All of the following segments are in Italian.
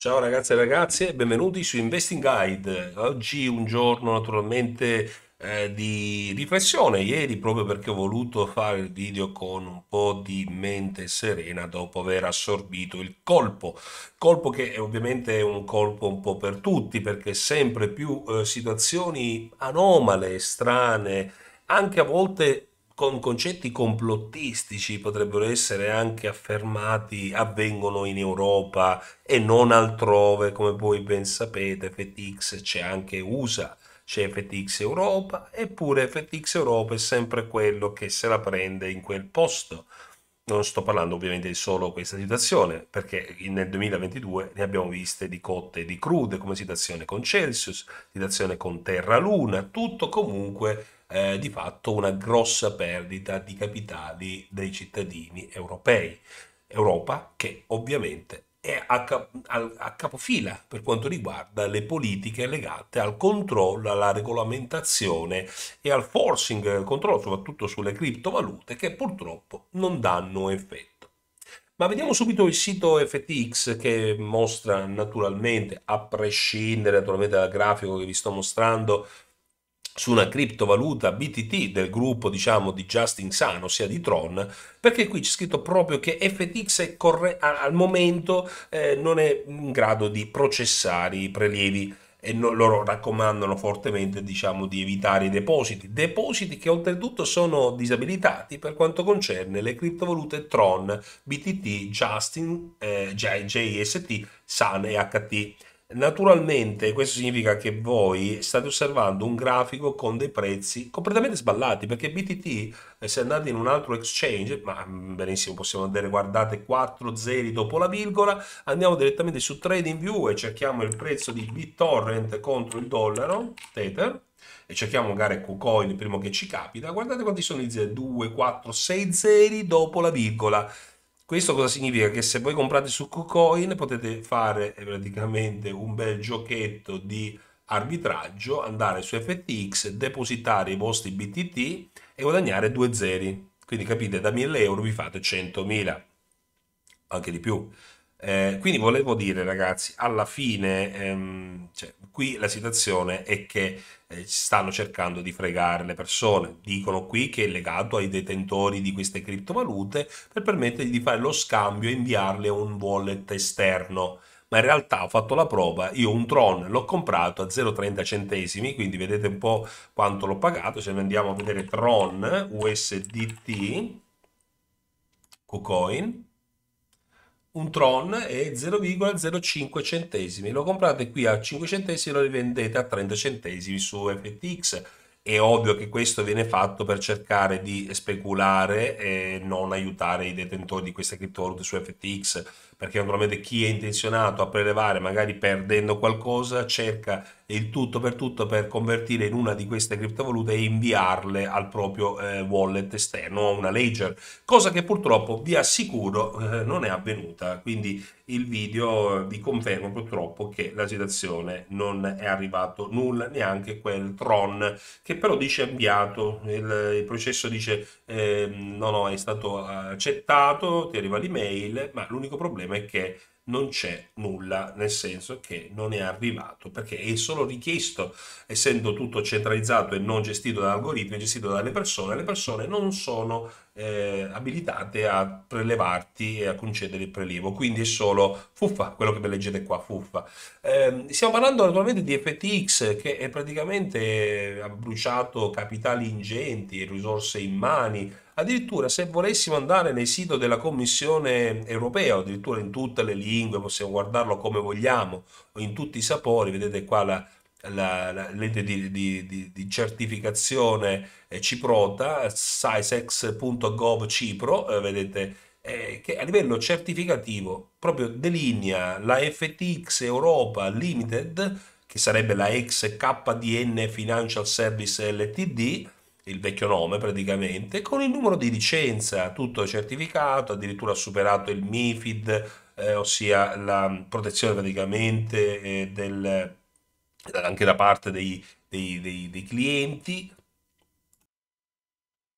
Ciao ragazze e ragazze, benvenuti su Investing Guide. Oggi un giorno naturalmente eh, di riflessione. Ieri, proprio perché ho voluto fare il video con un po' di mente serena dopo aver assorbito il colpo. Colpo che è ovviamente è un colpo un po' per tutti, perché sempre più eh, situazioni anomale, strane, anche a volte con concetti complottistici potrebbero essere anche affermati avvengono in Europa e non altrove, come voi ben sapete, FTX c'è anche USA, c'è FTX Europa, eppure FTX Europa è sempre quello che se la prende in quel posto. Non sto parlando ovviamente di solo questa situazione, perché nel 2022 ne abbiamo viste di cotte e di crude, come situazione con Celsius, situazione con Terra Luna, tutto comunque eh, di fatto una grossa perdita di capitali dei cittadini europei. Europa che ovviamente è a, cap- a, capofila per quanto riguarda le politiche legate al controllo, alla regolamentazione e al forcing eh, controllo, soprattutto sulle criptovalute, che purtroppo non danno effetto. Ma vediamo subito il sito FTX che mostra naturalmente, a prescindere naturalmente dal grafico che vi sto mostrando, su una criptovaluta BTT del gruppo diciamo di Justin Sun, ossia di Tron, perché qui c'è scritto proprio che FTX corre- al momento eh, non è in grado di processare i prelievi e no, loro raccomandano fortemente diciamo, di evitare i depositi, depositi che oltretutto sono disabilitati per quanto concerne le criptovalute Tron, BTT, Justin, eh, JST, SAN e HT. Naturalmente questo significa che voi state osservando un grafico con dei prezzi completamente sballati perché BTT eh, se andate in un altro exchange, ma mm, benissimo possiamo vedere, guardate 4 zeri dopo la virgola, andiamo direttamente su TradingView e cerchiamo il prezzo di BitTorrent contro il dollaro, Tether, e cerchiamo magari KuCoin, il primo che ci capita, guardate quanti sono i 0, 2, 4, 6 zeri dopo la virgola questo cosa significa? Che se voi comprate su KuCoin potete fare eh, praticamente un bel giochetto di arbitraggio, andare su FTX, depositare i vostri BTT e guadagnare due zeri. Quindi capite, da 1000 euro vi fate 100.000, anche di più. Eh, quindi volevo dire ragazzi, alla fine ehm, cioè, qui la situazione è che eh, stanno cercando di fregare le persone, dicono qui che è legato ai detentori di queste criptovalute per permettergli di fare lo scambio e inviarle a un wallet esterno ma in realtà ho fatto la prova, io un Tron l'ho comprato a 0,30 centesimi, quindi vedete un po' quanto l'ho pagato, se andiamo a vedere Tron USDT KuCoin un Tron e 0,05 centesimi. Lo comprate qui a 5 centesimi e lo rivendete a 30 centesimi su FTX. È ovvio che questo viene fatto per cercare di speculare e non aiutare i detentori di queste criptovalute su FTX, perché naturalmente chi è intenzionato a prelevare, magari perdendo qualcosa, cerca il tutto per tutto per convertire in una di queste criptovalute e inviarle al proprio eh, wallet esterno, a una ledger, cosa che purtroppo vi assicuro eh, non è avvenuta. Quindi il video eh, vi conferma purtroppo che la situazione non è arrivato nulla, neanche quel Tron che però dice avviato, il, il processo dice eh, no no è stato eh, accettato, ti arriva l'email, ma l'unico problema è che non c'è nulla, nel senso che non è arrivato, perché è solo richiesto, essendo tutto centralizzato e non gestito da algoritmi, è gestito dalle persone, le persone non sono eh, abilitate a prelevarti e a concedere il prelievo, quindi è solo fuffa, quello che leggete qua, fuffa. Eh, stiamo parlando naturalmente di FTX che è praticamente eh, ha bruciato capitali ingenti, risorse in mani, Addirittura se volessimo andare nel sito della Commissione europea, addirittura in tutte le lingue, possiamo guardarlo come vogliamo, in tutti i sapori, vedete qua la, l'ente di, di, di, di, certificazione eh, ciprota, sisex.gov cipro, eh, vedete, eh, che a livello certificativo proprio delinea la FTX Europa Limited, che sarebbe la ex KDN Financial Service LTD, il vecchio nome praticamente, con il numero di licenza, tutto certificato, addirittura superato il MIFID, eh, ossia la protezione praticamente eh, del, anche da parte dei, dei, dei, dei clienti,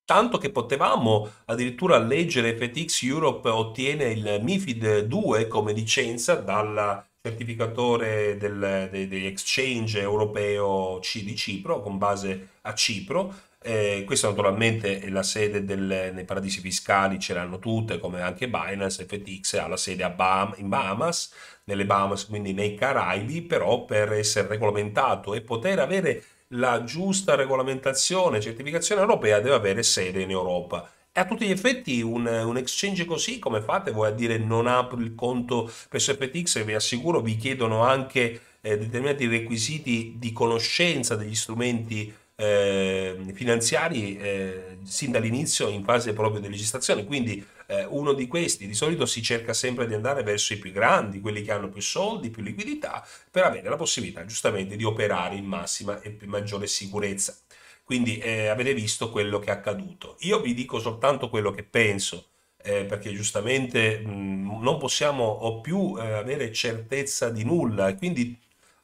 tanto che potevamo addirittura leggere FTX Europe ottiene il MIFID 2 come licenza dal certificatore del, de, degli exchange europeo C di Cipro con base a Cipro eh, questa naturalmente è la sede del, nei paradisi fiscali, ce l'hanno tutte, come anche Binance FTX ha la sede Baham, in Bahamas, nelle Bahamas, quindi nei Caraibi, però per essere regolamentato e poter avere la giusta regolamentazione, certificazione europea, deve avere sede in Europa. E a tutti gli effetti un, un, exchange così come fate voi a dire non apro il conto presso FTX vi assicuro vi chiedono anche eh, determinati requisiti di conoscenza degli strumenti eh, finanziari eh, sin dall'inizio in fase proprio di legislazione, quindi eh, uno di questi di solito si cerca sempre di andare verso i più grandi, quelli che hanno più soldi, più liquidità, per avere la possibilità giustamente di operare in massima e maggiore sicurezza. Quindi eh, avete visto quello che è accaduto. Io vi dico soltanto quello che penso. Eh, perché giustamente mh, mm, non possiamo o più eh, avere certezza di nulla e quindi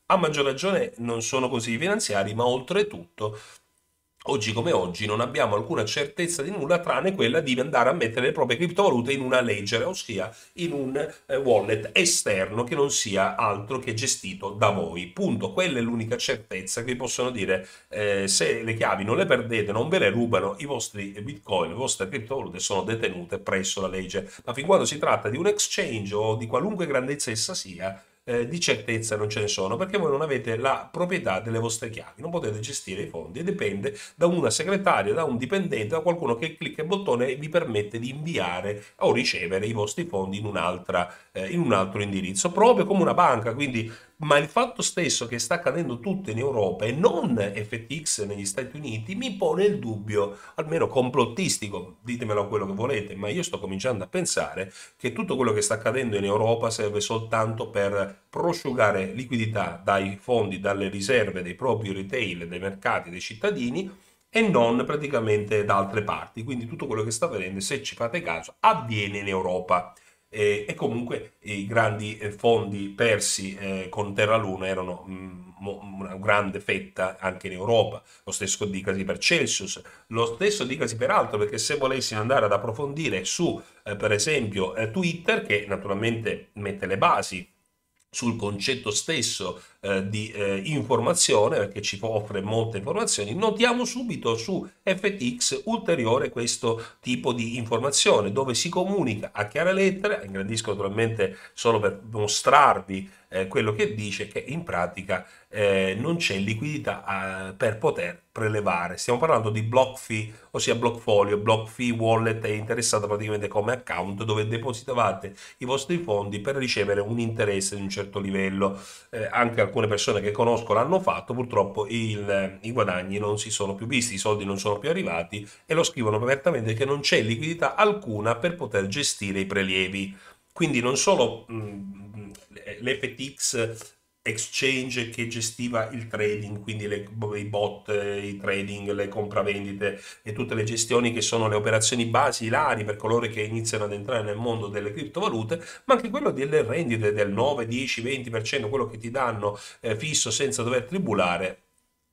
a maggior ragione non sono consigli finanziari, ma oltretutto Oggi come oggi non abbiamo alcuna certezza di nulla tranne quella di andare a mettere le proprie criptovalute in una ledger, ossia in un eh, wallet esterno che non sia altro che gestito da voi. Punto. Quella è l'unica certezza che vi possono dire eh, se le chiavi non le perdete, non ve le rubano, i vostri bitcoin, le vostre criptovalute sono detenute presso la legge. Ma fin quando si tratta di un exchange o di qualunque grandezza essa sia, eh, di certezza non ce ne sono perché voi non avete la proprietà delle vostre chiavi, non potete gestire i fondi e dipende da una segretaria, da un dipendente, da qualcuno che clicca il bottone e vi permette di inviare o ricevere i vostri fondi in, eh, in un altro indirizzo, proprio come una banca, quindi ma il fatto stesso che sta accadendo tutto in Europa e non FTX negli Stati Uniti mi pone il dubbio, almeno complottistico, ditemelo quello che volete, ma io sto cominciando a pensare che tutto quello che sta accadendo in Europa serve soltanto per prosciugare liquidità dai fondi, dalle riserve dei propri retail, dei mercati, dei cittadini e non praticamente da altre parti. Quindi tutto quello che sta avvenendo, se ci fate caso, avviene in Europa eh, e comunque i grandi eh, fondi persi eh, con Terra Luna erano mh, mm, una grande fetta anche in Europa, lo stesso dicasi per Celsius, lo stesso dicasi per altro, perché se volessimo andare ad approfondire su, eh, per esempio, eh, Twitter, che naturalmente mette le basi sul concetto stesso eh, di eh, informazione, perché ci offre molte informazioni, notiamo subito su FTX ulteriore questo tipo di informazione, dove si comunica a chiare lettere, ingrandisco naturalmente solo per mostrarvi eh, quello che dice che in pratica eh, non c'è liquidità eh, per poter prelevare. Stiamo parlando di block fee, ossia block folio. Block fee wallet è interessata praticamente come account dove depositavate i vostri fondi per ricevere un interesse di un certo livello. Eh, anche alcune persone che conosco l'hanno fatto, purtroppo il, i guadagni non si sono più visti, i soldi non sono più arrivati e lo scrivono apertamente che non c'è liquidità alcuna per poter gestire i prelievi. Quindi non solo mh, l'FTX exchange che gestiva il trading, quindi le, i bot, i trading, le compravendite e tutte le gestioni che sono le operazioni basilari per coloro che iniziano ad entrare nel mondo delle criptovalute, ma anche quello delle rendite del 9, 10, 20%, quello che ti danno eh, fisso senza dover tribulare.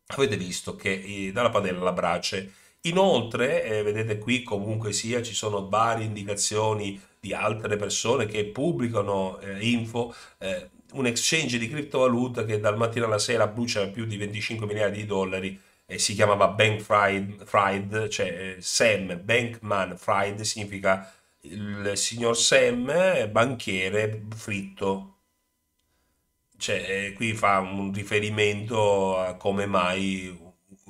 Avete visto che eh, dalla padella alla brace Inoltre, eh, vedete qui comunque sia, ci sono varie indicazioni di altre persone che pubblicano eh, info, eh, un exchange di criptovaluta che dal mattino alla sera brucia più di 25 miliardi di dollari e si chiamava Bank Fried, Fried cioè eh, Sam, Bankman Fried significa il signor Sam, eh, banchiere fritto. Cioè, eh, qui fa un riferimento a come mai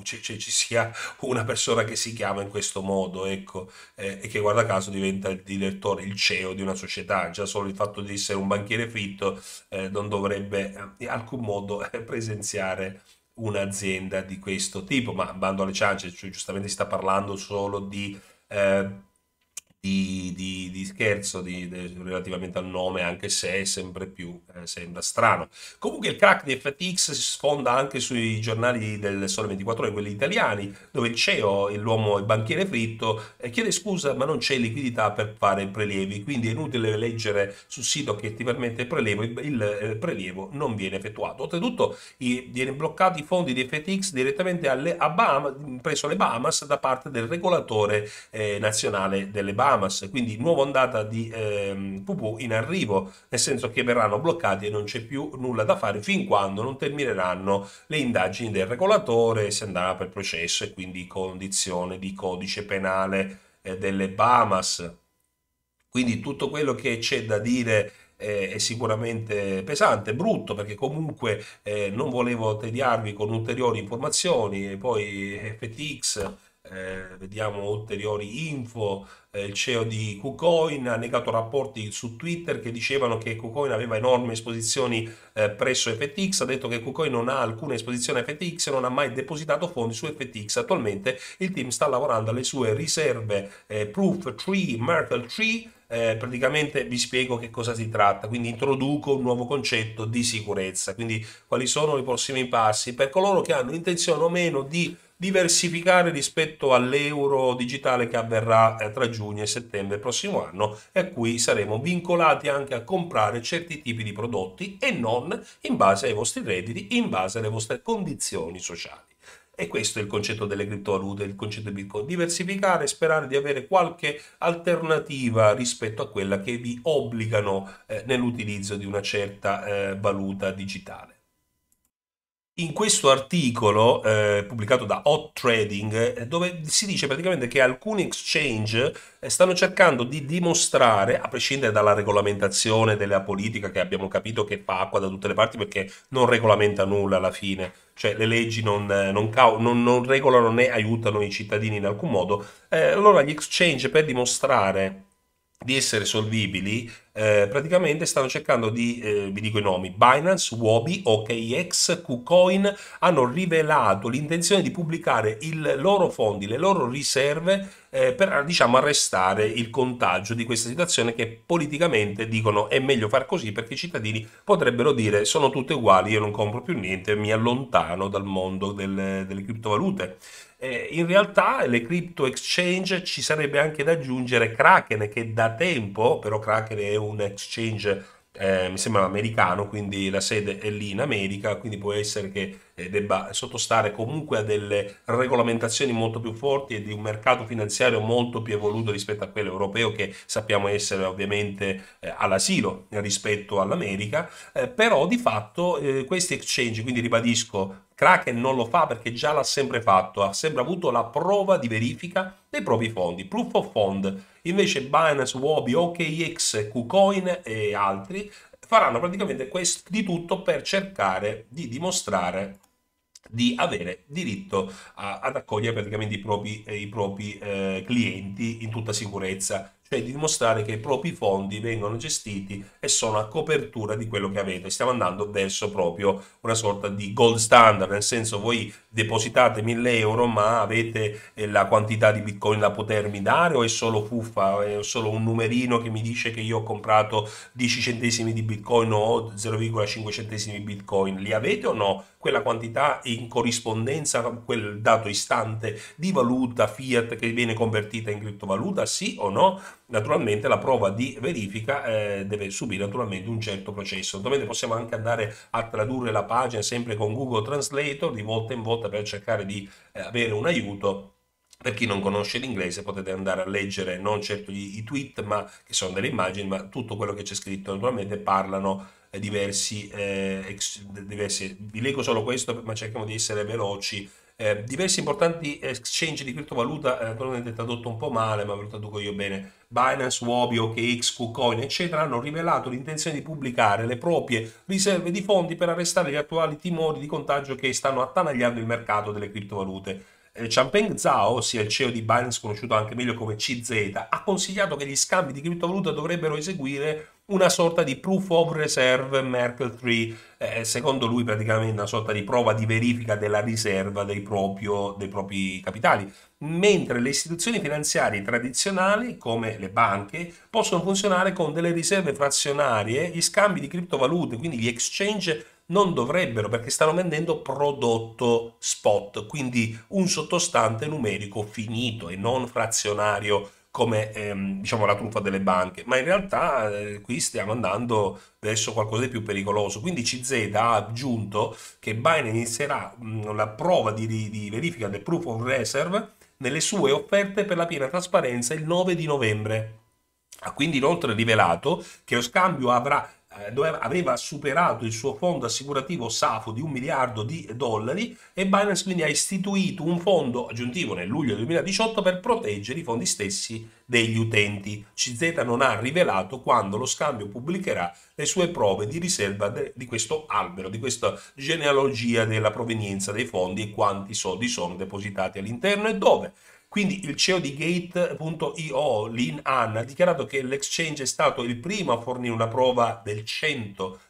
cioè, ci sia una persona che si chiama in questo modo, ecco, eh, e che guarda caso diventa il direttore, il CEO di una società. Già solo il fatto di essere un banchiere fitto eh, non dovrebbe eh, in alcun modo eh, presenziare un'azienda di questo tipo, ma bando alle ciance, cioè, giustamente si sta parlando solo di... Eh, di, di, di scherzo di, relativamente al nome, anche se è sempre più eh, sembra strano. Comunque il crack di FTX si sfonda anche sui giornali del Sole 24 Ore, quelli italiani, dove il CEO, l'uomo, il banchiere fritto, eh, chiede scusa ma non c'è liquidità per fare prelievi, quindi è inutile leggere sul sito che ti permette il prelievo, il, il, eh, prelievo non viene effettuato. Oltretutto i, viene bloccato i fondi di FTX direttamente alle, a Bahama, presso le Bahamas da parte del regolatore eh, nazionale delle Bahamas Hamas, quindi nuova ondata di eh, pupù in arrivo, nel senso che verranno bloccati e non c'è più nulla da fare fin quando non termineranno le indagini del regolatore, si andrà per processo e quindi condizione di codice penale eh, delle Bahamas. Quindi tutto quello che c'è da dire eh, è sicuramente pesante, brutto, perché comunque eh, non volevo tediarvi con ulteriori informazioni, poi FTX eh, vediamo ulteriori info, eh, il CEO di KuCoin ha negato rapporti su Twitter che dicevano che KuCoin aveva enormi esposizioni eh, presso FTX, ha detto che KuCoin non ha alcuna esposizione a FTX e non ha mai depositato fondi su FTX. Attualmente il team sta lavorando alle sue riserve eh, Proof Tree, Merkle Tree, eh, praticamente vi spiego che cosa si tratta, quindi introduco un nuovo concetto di sicurezza, quindi quali sono i prossimi passi per coloro che hanno intenzione o meno di diversificare rispetto all'euro digitale che avverrà eh, tra giugno e settembre prossimo anno e a cui saremo vincolati anche a comprare certi tipi di prodotti e non in base ai vostri redditi, in base alle vostre condizioni sociali. E questo è il concetto delle criptovalute, il concetto di Bitcoin. Diversificare e sperare di avere qualche alternativa rispetto a quella che vi obbligano eh, nell'utilizzo di una certa eh, valuta digitale in questo articolo eh, pubblicato da Hot Trading, eh, dove si dice praticamente che alcuni exchange eh, stanno cercando di dimostrare, a prescindere dalla regolamentazione della politica che abbiamo capito che fa acqua da tutte le parti perché non regolamenta nulla alla fine, cioè le leggi non, eh, non, non, non regolano né aiutano i cittadini in alcun modo, allora gli exchange per dimostrare di essere solvibili eh, praticamente stanno cercando di, eh, vi dico i nomi, Binance, Wobi, OKX, KuCoin hanno rivelato l'intenzione di pubblicare i loro fondi, le loro riserve eh, per diciamo arrestare il contagio di questa situazione che politicamente dicono è meglio far così perché i cittadini potrebbero dire sono tutte uguali, io non compro più niente, mi allontano dal mondo del, delle criptovalute eh, in realtà le crypto exchange ci sarebbe anche da aggiungere Kraken che da tempo, però Kraken è un exchange, eh, mi sembra americano, quindi la sede è lì in America, quindi può essere che debba sottostare comunque a delle regolamentazioni molto più forti e di un mercato finanziario molto più evoluto rispetto a quello europeo che sappiamo essere ovviamente eh, all'asilo rispetto all'America, eh, però di fatto eh, questi exchange, quindi ribadisco, Kraken non lo fa perché già l'ha sempre fatto, ha sempre avuto la prova di verifica dei propri fondi, proof of fund. Invece Binance, Wobi, OKX, KuCoin e altri faranno praticamente questo, di tutto per cercare di dimostrare di avere diritto a, ad accogliere praticamente i propri, eh, i propri eh, clienti in tutta sicurezza cioè di dimostrare che i propri fondi vengono gestiti e sono a copertura di quello che avete. Stiamo andando verso proprio una sorta di gold standard, nel senso voi depositate 1000 euro ma avete eh, la quantità di bitcoin da potermi dare o è solo fuffa, è solo un numerino che mi dice che io ho comprato 10 centesimi di bitcoin o 0,5 centesimi di bitcoin, li avete o no? Quella quantità in corrispondenza a quel dato istante di valuta fiat che viene convertita in criptovaluta, sì o no? naturalmente la prova di verifica eh, deve subire naturalmente un certo processo. Naturalmente possiamo anche andare a tradurre la pagina sempre con Google Translator di volta in volta per cercare di eh, avere un aiuto per chi non conosce l'inglese potete andare a leggere non certo i tweet, ma che sono delle immagini, ma tutto quello che c'è scritto naturalmente parlano eh, diversi, eh, ex, diversi. Vi leggo solo questo, ma cerchiamo di essere veloci eh, diversi importanti exchange di criptovaluta, naturalmente eh, tradotto un po' male, ma ve lo traduco io bene, Binance, Wobby, OKX, KuCoin, eccetera, hanno rivelato l'intenzione di pubblicare le proprie riserve di fondi per arrestare gli attuali timori di contagio che stanno attanagliando il mercato delle criptovalute. Eh, Changpeng Zhao, ossia il CEO di Binance, conosciuto anche meglio come CZ, ha consigliato che gli scambi di criptovaluta dovrebbero eseguire una sorta di proof of reserve Merkle 3, eh, secondo lui praticamente una sorta di prova di verifica della riserva dei, proprio, dei, propri capitali, mentre le istituzioni finanziarie tradizionali come le banche possono funzionare con delle riserve frazionarie, gli scambi di criptovalute, quindi gli exchange non dovrebbero perché stanno vendendo prodotto spot, quindi un sottostante numerico finito e non frazionario come ehm, diciamo, la truffa delle banche, ma in realtà eh, qui stiamo andando verso qualcosa di più pericoloso. Quindi CZ ha aggiunto che Binance inizierà mh, la prova di, di, verifica del proof of reserve nelle sue offerte per la piena trasparenza il 9 di novembre. Ha quindi inoltre rivelato che lo scambio avrà eh, dove aveva superato il suo fondo assicurativo SAFO di un miliardo di dollari e Binance quindi ha istituito un fondo aggiuntivo nel luglio 2018 per proteggere i fondi stessi degli utenti. CZ non ha rivelato quando lo scambio pubblicherà le sue prove di riserva de- di questo albero, di questa genealogia della provenienza dei fondi e quanti soldi sono depositati all'interno e dove. Quindi il CEO di Gate.io, Lin Han, ha dichiarato che l'exchange è stato il primo a fornire una prova del 100%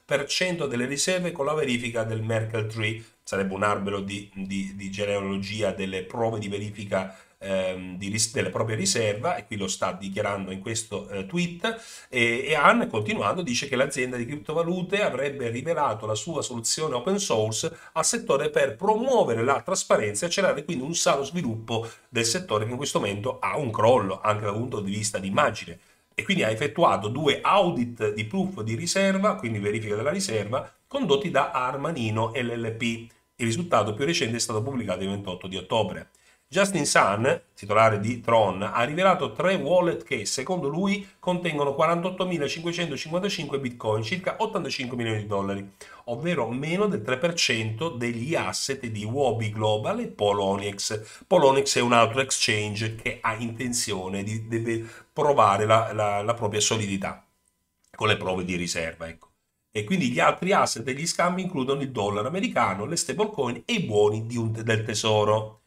delle riserve con la verifica del Merkle Tree, sarebbe un albero di, di, di genealogia delle prove di verifica ehm, di, della propria riserva e qui lo sta dichiarando in questo eh, tweet e, e Han continuando dice che l'azienda di criptovalute avrebbe rivelato la sua soluzione open source al settore per promuovere la trasparenza e accelerare quindi un sano sviluppo del settore che in questo momento ha un crollo anche dal punto di vista di immagine e quindi ha effettuato due audit di proof di riserva, quindi verifica della riserva, condotti da Armanino LLP. Il risultato più recente è stato pubblicato il 28 di ottobre. Justin Sun, titolare di Tron, ha rivelato tre wallet che, secondo lui, contengono 48.555 bitcoin, circa 85 milioni di dollari, ovvero meno del 3% degli asset di Wobi Global e Polonix. Polonix è un altro exchange che ha intenzione di, provare la, la, la propria solidità con le prove di riserva. Ecco. E quindi gli altri asset degli scambi includono il dollaro americano, le stablecoin e i buoni un, del tesoro.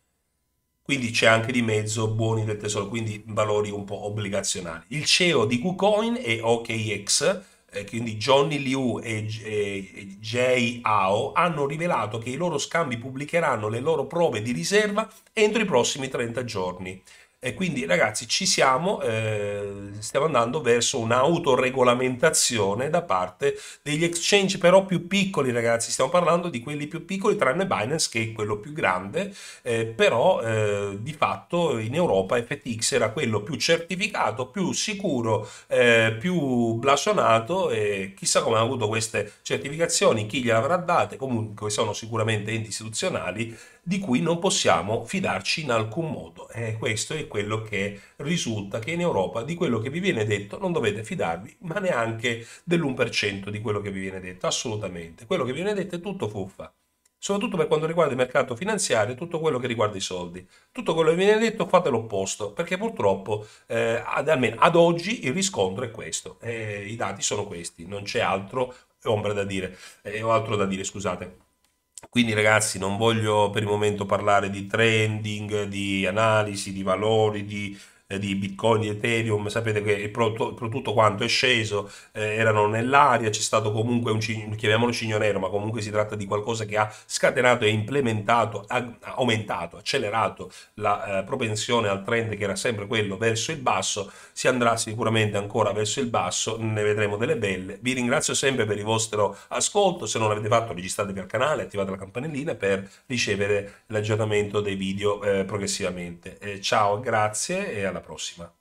Quindi c'è anche di mezzo buoni del tesoro, quindi valori un po' obbligazionali. Il CEO di KuCoin e OKX, eh, quindi Johnny Liu e, e Jay Ao, hanno rivelato che i loro scambi pubblicheranno le loro prove di riserva entro i prossimi 30 giorni. E quindi ragazzi ci siamo, eh, stiamo andando verso un'autoregolamentazione da parte degli exchange però più piccoli ragazzi, stiamo parlando di quelli più piccoli tranne Binance che è quello più grande, eh, però eh, di fatto in Europa FTX era quello più certificato, più sicuro, eh, più blasonato e chissà come ha avuto queste certificazioni, chi gliele avrà date, comunque sono sicuramente enti istituzionali di cui non possiamo fidarci in alcun modo. Eh, questo è quello che risulta che in Europa di quello che vi viene detto non dovete fidarvi, ma neanche dell'1% di quello che vi viene detto, assolutamente. Quello che vi viene detto è tutto fuffa, soprattutto per quanto riguarda il mercato finanziario, tutto quello che riguarda i soldi. Tutto quello che vi viene detto fate l'opposto, perché purtroppo, eh, ad, almeno ad oggi, il riscontro è questo. Eh, I dati sono questi, non c'è altro ombra da dire, eh, altro da dire, scusate. Quindi ragazzi non voglio per il momento parlare di trending, di analisi, di valori, di eh, di Bitcoin, di Ethereum, sapete che pro, tutto quanto è sceso, eh, erano nell'aria, c'è stato comunque un chiamiamolo cigno nero, ma comunque si tratta di qualcosa che ha scatenato e implementato, ha aumentato, accelerato la eh, propensione al trend che era sempre quello verso il basso, si andrà sicuramente ancora verso il basso, ne vedremo delle belle. Vi ringrazio sempre per il vostro ascolto, se non l'avete fatto registratevi al canale, attivate la campanellina per ricevere l'aggiornamento dei video eh, progressivamente. Eh, ciao, grazie e alla alla prossima.